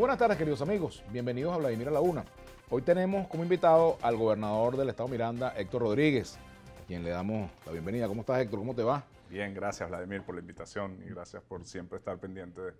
Buenas tardes, queridos amigos. Bienvenidos a Vladimir a la Una. Hoy tenemos como invitado al gobernador del estado Miranda, Héctor Rodríguez, a quien le damos la bienvenida. ¿Cómo estás, Héctor? ¿Cómo te va? Bien, gracias, Vladimir, por la invitación y gracias por siempre estar pendiente de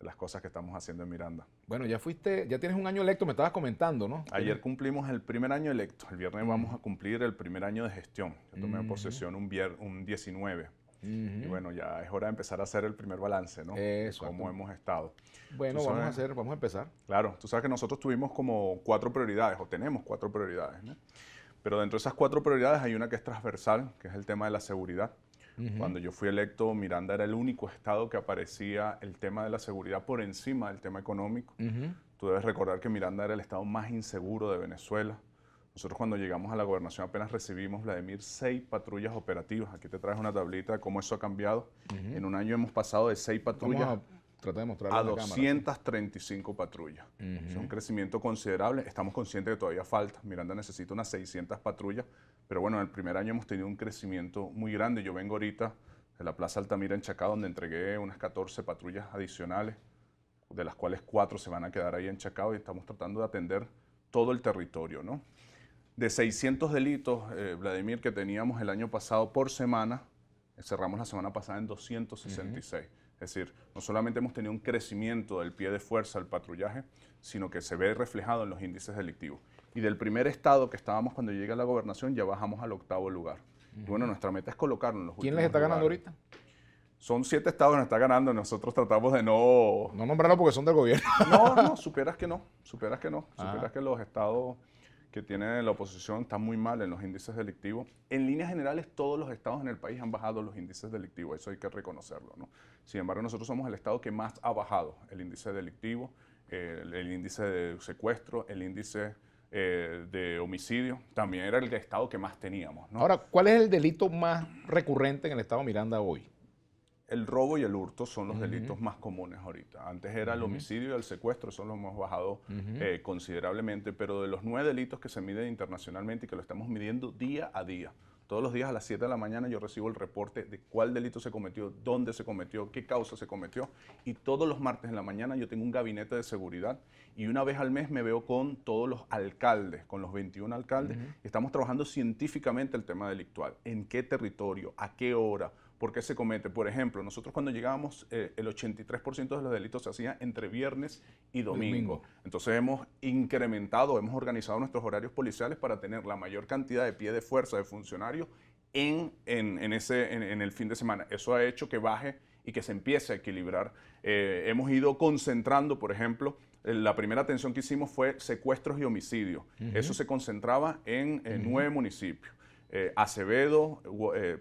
las cosas que estamos haciendo en Miranda. Bueno, ya fuiste, ya tienes un año electo, me estabas comentando, ¿no? Ayer cumplimos el primer año electo. El viernes vamos a cumplir el primer año de gestión. Yo tomé posesión un, vier, un 19. Y bueno, ya es hora de empezar a hacer el primer balance, ¿no? Cómo hemos estado. Bueno, vamos a hacer, vamos a empezar. Claro, tú sabes que nosotros tuvimos como cuatro prioridades, o tenemos cuatro prioridades, ¿no? Pero dentro de esas cuatro prioridades hay una que es transversal, que es el tema de la seguridad. Cuando yo fui electo, Miranda era el único estado que aparecía el tema de la seguridad por encima del tema económico. Tú debes recordar que Miranda era el estado más inseguro de Venezuela. Nosotros cuando llegamos a la gobernación apenas recibimos, Vladimir, seis patrullas operativas. Aquí te traes una tablita de cómo eso ha cambiado. En un año hemos pasado de seis patrullas a, a 235 patrullas. Es un crecimiento considerable. Estamos conscientes de que todavía falta. Miranda necesita unas 600 patrullas. Pero bueno, en el primer año hemos tenido un crecimiento muy grande. Yo vengo ahorita de la Plaza Altamira en Chacao, donde entregué unas 14 patrullas adicionales, de las cuales cuatro se van a quedar ahí en Chacao y estamos tratando de atender todo el territorio, ¿no? De 600 delitos, eh, Vladimir, que teníamos el año pasado por semana, cerramos la semana pasada en 266. Es decir, no solamente hemos tenido un crecimiento del pie de fuerza al patrullaje, sino que se ve reflejado en los índices delictivos. Y del primer estado que estábamos cuando llega la gobernación, ya bajamos al octavo lugar. bueno, nuestra meta es colocarnos en los ¿Quién les está ganando ahorita? Son siete estados que nos está ganando. Nosotros tratamos de no... No nombrarlo porque son del gobierno. no, no, superas que no. Superas que no. Ah. Superas que los estados que tiene la oposición está muy mal en los índices delictivos. En líneas generales, todos los estados en el país han bajado los índices delictivos, eso hay que reconocerlo. ¿no? Sin embargo, nosotros somos el estado que más ha bajado el índice delictivo, el, índice de secuestro, el índice eh, de homicidio, también era el estado que más teníamos. Ahora, ¿cuál es el delito más recurrente en el estado Miranda hoy? el robo y el hurto son los delitos más comunes ahorita. Antes era el homicidio y el secuestro, son los hemos bajado eh, considerablemente, pero de los nueve delitos que se miden internacionalmente y que lo estamos midiendo día a día, todos los días a las 7 de la mañana yo recibo el reporte de cuál delito se cometió, dónde se cometió, qué causa se cometió. Y todos los martes en la mañana yo tengo un gabinete de seguridad y una vez al mes me veo con todos los alcaldes, con los 21 alcaldes. Estamos trabajando científicamente el tema delictual. ¿En qué territorio? ¿A qué hora? ¿Por qué se comete? Por ejemplo, nosotros cuando llegábamos, eh, el 83% de los delitos se hacía entre viernes y domingo. Entonces hemos incrementado, hemos organizado nuestros horarios policiales para tener la mayor cantidad de pie de fuerza de funcionarios en, en, ese, en, el fin de semana. Eso ha hecho que baje y que se empiece a equilibrar. Eh, hemos ido concentrando, por ejemplo, la primera atención que hicimos fue secuestros y homicidios. Eso se concentraba en, nueve municipios. Eh, Acevedo,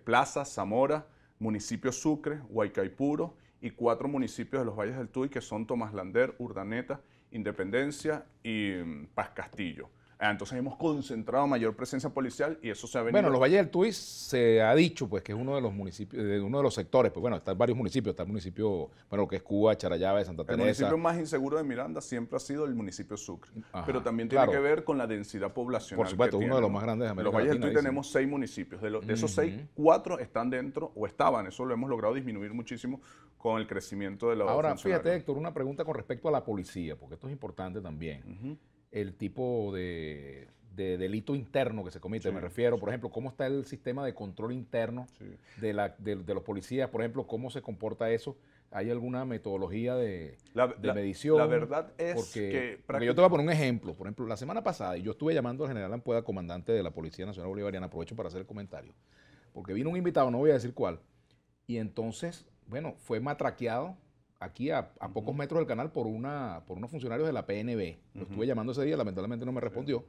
Plaza, Zamora, municipio Sucre, Huaycaipuro y cuatro municipios de los valles del Tuy que son Tomás Lander, Urdaneta, Independencia y mm, Paz Castillo. Ah, entonces hemos concentrado mayor presencia policial y eso se ha venido. Bueno, los Valles del Tuy se ha dicho pues que es uno de los municipios, uno de los sectores, pues bueno, están varios municipios, está el municipio, bueno, que es Cuba, Charallave, Santa Teresa. El municipio más inseguro de Miranda siempre ha sido el municipio Sucre, pero también tiene que ver con la densidad poblacional. Por supuesto, uno de los más grandes de América Los Valles del Tuy tenemos seis municipios, de, esos seis, cuatro están dentro o estaban, eso lo hemos logrado disminuir muchísimo con el crecimiento de la Ahora, fíjate Héctor, una pregunta con respecto a la policía, porque esto es importante también el tipo de, delito interno que se comete, me refiero, por ejemplo, cómo está el sistema de control interno de, los policías, por ejemplo, cómo se comporta eso. ¿Hay alguna metodología de, medición? La verdad es que... Porque yo te voy a poner un ejemplo. Por ejemplo, la semana pasada yo estuve llamando al general Ampueda, comandante de la Policía Nacional Bolivariana, aprovecho para hacer el comentario, porque vino un invitado, no voy a decir cuál, y entonces, bueno, fue matraqueado aquí a, pocos metros del canal por, una, por unos funcionarios de la PNB. Lo estuve llamando ese día, lamentablemente no me respondió.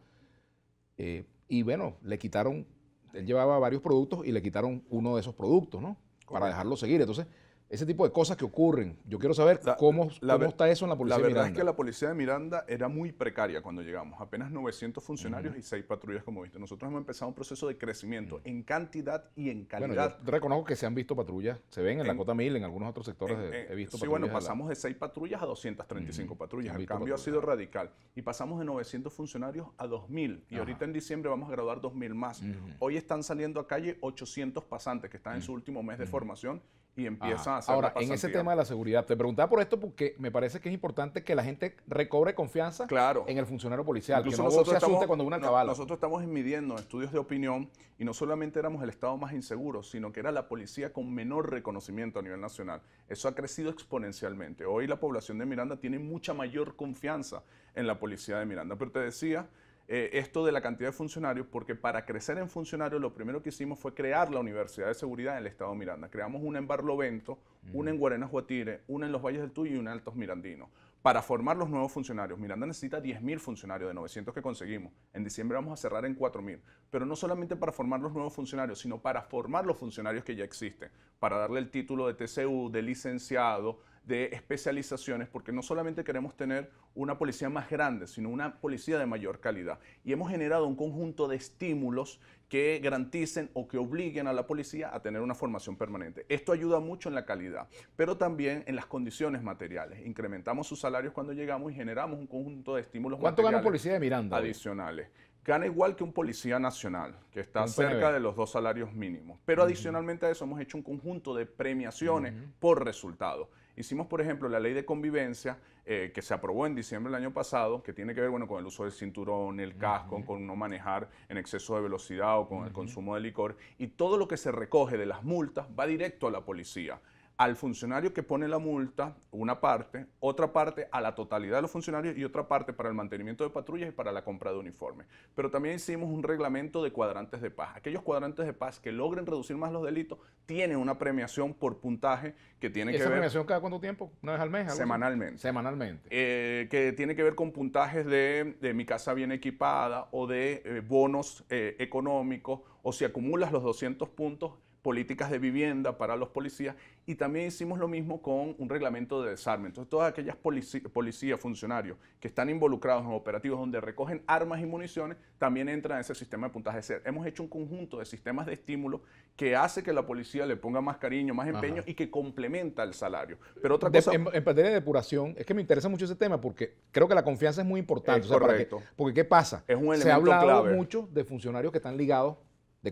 Eh, y bueno, le quitaron, él llevaba varios productos y le quitaron uno de esos productos, ¿no? Para dejarlo seguir. Entonces, ese tipo de cosas que ocurren. Yo quiero saber cómo, la, está eso en la policía La verdad es que la policía de Miranda era muy precaria cuando llegamos. Apenas 900 funcionarios y 6 patrullas, como viste. Nosotros hemos empezado un proceso de crecimiento en cantidad y en calidad. Bueno, reconozco que se han visto patrullas. Se ven en, la Cota 1000, en algunos otros sectores he visto patrullas. Sí, bueno, pasamos de, 6 patrullas a 235 patrullas. El cambio ha sido radical. Y pasamos de 900 funcionarios a 2.000. Y ahorita en diciembre vamos a graduar 2.000 más. Hoy están saliendo a calle 800 pasantes que están en su último mes de formación y empieza a hacer Ahora, en ese tema de la seguridad, te preguntaba por esto porque me parece que es importante que la gente recobre confianza claro. en el funcionario policial, que no nosotros se asuste cuando una acaba Nosotros estamos midiendo estudios de opinión y no solamente éramos el estado más inseguro, sino que era la policía con menor reconocimiento a nivel nacional. Eso ha crecido exponencialmente. Hoy la población de Miranda tiene mucha mayor confianza en la policía de Miranda, pero te decía eh, esto de la cantidad de funcionarios, porque para crecer en funcionarios lo primero que hicimos fue crear la Universidad de Seguridad en el Estado de Miranda. Creamos una en Barlovento, una en Guarenas Guatire, una en los Valles del Tuy y una en Altos Mirandinos. Para formar los nuevos funcionarios, Miranda necesita 10.000 funcionarios de 900 que conseguimos. En diciembre vamos a cerrar en 4.000. Pero no solamente para formar los nuevos funcionarios, sino para formar los funcionarios que ya existen, para darle el título de TCU, de licenciado, de especializaciones, porque no solamente queremos tener una policía más grande, sino una policía de mayor calidad. Y hemos generado un conjunto de estímulos que garanticen o que obliguen a la policía a tener una formación permanente. Esto ayuda mucho en la calidad, pero también en las condiciones materiales. Incrementamos sus salarios cuando llegamos y generamos un conjunto de estímulos ¿Cuánto gana un policía de Miranda? Adicionales. Gana igual que un policía nacional, que está cerca de los dos salarios mínimos. Pero adicionalmente a eso hemos hecho un conjunto de premiaciones por resultados. Hicimos, por ejemplo, la ley de convivencia eh, que se aprobó en diciembre del año pasado, que tiene que ver con el uso del cinturón, el casco, con no manejar en exceso de velocidad o con el consumo de licor. Y todo lo que se recoge de las multas va directo a la policía al funcionario que pone la multa, una parte, otra parte a la totalidad de los funcionarios y otra parte para el mantenimiento de patrullas y para la compra de uniformes. Pero también hicimos un reglamento de cuadrantes de paz. Aquellos cuadrantes de paz que logren reducir más los delitos tienen una premiación por puntaje que tiene que ver... ¿Esa premiación cada cuánto tiempo? No es al mes? Semanalmente. Semanalmente. Eh, que tiene que ver con puntajes de, mi casa bien equipada o de eh, bonos eh, económicos o si acumulas los 200 puntos políticas de vivienda para los policías y también hicimos lo mismo con un reglamento de desarme. Entonces, todas aquellas policías, funcionarios que están involucrados en operativos donde recogen armas y municiones, también entran en ese sistema de puntaje ser Hemos hecho un conjunto de sistemas de estímulo que hace que la policía le ponga más cariño, más empeño y que complementa el salario. Pero otra cosa... en, materia de depuración, es que me interesa mucho ese tema porque creo que la confianza es muy importante. correcto. porque ¿qué pasa? Es un elemento Se ha hablado mucho de funcionarios que están ligados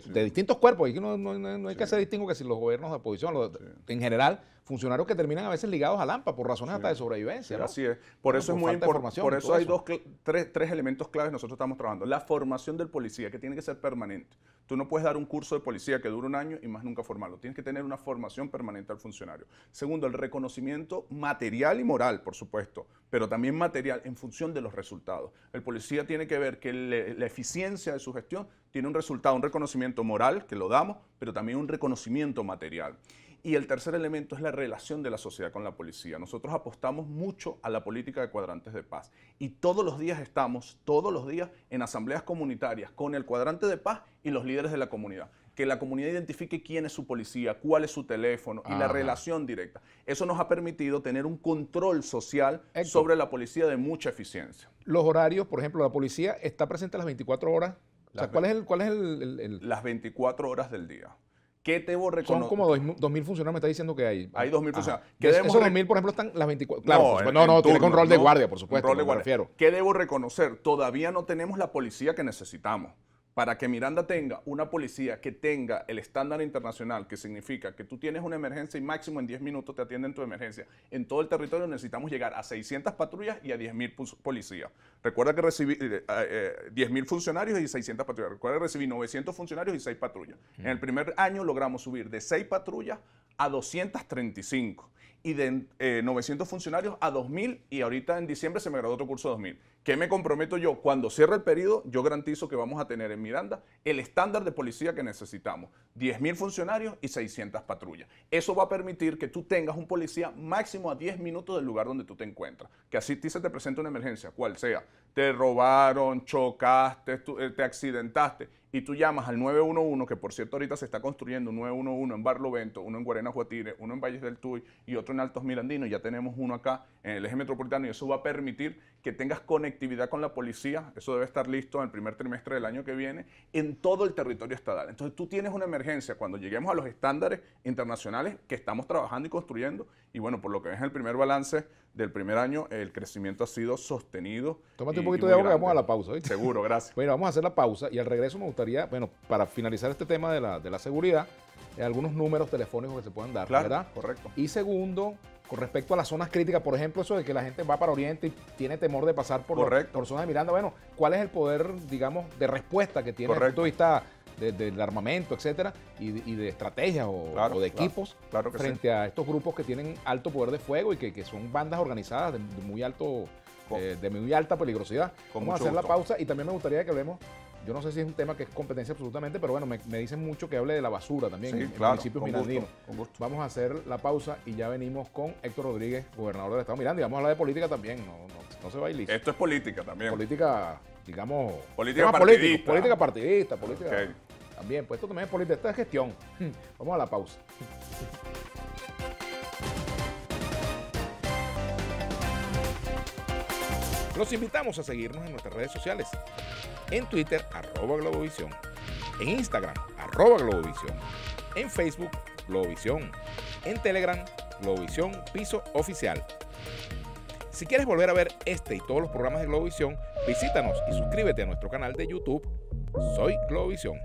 de, distintos cuerpos. y no, no, no hay que hacer distingo que si los gobiernos de oposición, en general, funcionarios que terminan a veces ligados a Lampa por razones hasta de sobrevivencia. Así es. Por eso es muy importante. Por eso hay dos, tres, tres elementos claves que nosotros estamos trabajando. La formación del policía, que tiene que ser permanente. Tú no puedes dar un curso de policía que dure un año y más nunca formarlo. Tienes que tener una formación permanente al funcionario. Segundo, el reconocimiento material y moral, por supuesto, pero también material en función de los resultados. El policía tiene que ver que la eficiencia de su gestión tiene un resultado, un reconocimiento moral, que lo damos, pero también un reconocimiento material. Y el tercer elemento es la relación de la sociedad con la policía. Nosotros apostamos mucho a la política de cuadrantes de paz y todos los días estamos, todos los días, en asambleas comunitarias con el cuadrante de paz y los líderes de la comunidad. Que la comunidad identifique quién es su policía, cuál es su teléfono y la relación directa. Eso nos ha permitido tener un control social sobre la policía de mucha eficiencia. Los horarios, por ejemplo, la policía está presente a las 24 horas. ¿cuál es, el, cuál es el... Las 24 horas del día. ¿Qué debo reconocer? Son como 2.000 funcionarios, me está diciendo que hay. Hay 2.000 funcionarios. Esos esos 2.000, por ejemplo, están las 24. Claro, no, no, no tiene con rol de guardia, por supuesto. rol de guardia. Me refiero. ¿Qué debo reconocer? Todavía no tenemos la policía que necesitamos para que Miranda tenga una policía que tenga el estándar internacional, que significa que tú tienes una emergencia y máximo en 10 minutos te atienden tu emergencia, en todo el territorio necesitamos llegar a 600 patrullas y a 10.000 policías. Recuerda que recibí 10.000 eh, eh, eh, funcionarios y 600 patrullas. Recuerda que recibí 900 funcionarios y 6 patrullas. En el mm. primer año logramos subir de 6 patrullas a 235 y de 900 eh, funcionarios a 2.000 y ahorita en diciembre se me graduó otro curso de 2.000. ¿Qué me comprometo yo? Cuando cierre el periodo, yo garantizo que vamos a tener en Miranda el estándar de policía que necesitamos. 10.000 funcionarios y 600 patrullas. Eso va a permitir que tú tengas un policía máximo a 10 minutos del lugar donde tú te encuentras. Que así se te presenta una emergencia, cual sea. Te robaron, chocaste, eh, te accidentaste y tú llamas al 911, que por cierto ahorita se está construyendo un 911 en Barlovento, uno en Guarena Juatire, uno en Valles del Tuy y otro en Altos Mirandinos, ya tenemos uno acá en el eje metropolitano y eso va a permitir que tengas conectividad con la policía, eso debe estar listo en el primer trimestre del año que viene, en todo el territorio estatal. Entonces tú tienes una emergencia cuando lleguemos a los estándares internacionales que estamos trabajando y construyendo y bueno, por lo que es el primer balance del primer año, el crecimiento ha sido sostenido. Tómate un poquito de agua, vamos a la pausa. Seguro, gracias. bueno, vamos a hacer la pausa y al regreso me gustaría, bueno, para finalizar este tema de la, de la seguridad, eh, algunos números telefónicos que se puedan dar, ¿verdad? Correcto. Y segundo, con respecto a las zonas críticas, por ejemplo, eso de que la gente va para Oriente y tiene temor de pasar por, los, zonas de Miranda, bueno, ¿cuál es el poder, digamos, de respuesta que tiene Correcto. desde el vista de, del armamento, etcétera, y, de estrategias o, de equipos frente a estos grupos que tienen alto poder de fuego y que, que son bandas organizadas de, muy alto, eh, de muy alta peligrosidad. Vamos a hacer la pausa y también me gustaría que hablemos. Yo no sé si es un tema que es competencia absolutamente, pero bueno, me, dicen mucho que hable de la basura también en, el municipios mirandino. Vamos a hacer la pausa y ya venimos con Héctor Rodríguez, gobernador del Estado Miranda, y vamos a hablar de política también. no no se Esto es política también. Política, digamos. Política partidista. política partidista, También, pues esto también es política, esto es gestión. Hmm, vamos a la pausa. Los invitamos a seguirnos en nuestras redes sociales. En Twitter, arroba Globovisión. En Instagram, arroba Globovisión. En Facebook, Globovisión. En Telegram, Globovisión Piso Oficial. Si quieres volver a ver este y todos los programas de Globovisión, visítanos y suscríbete a nuestro canal de YouTube. Soy Globovisión.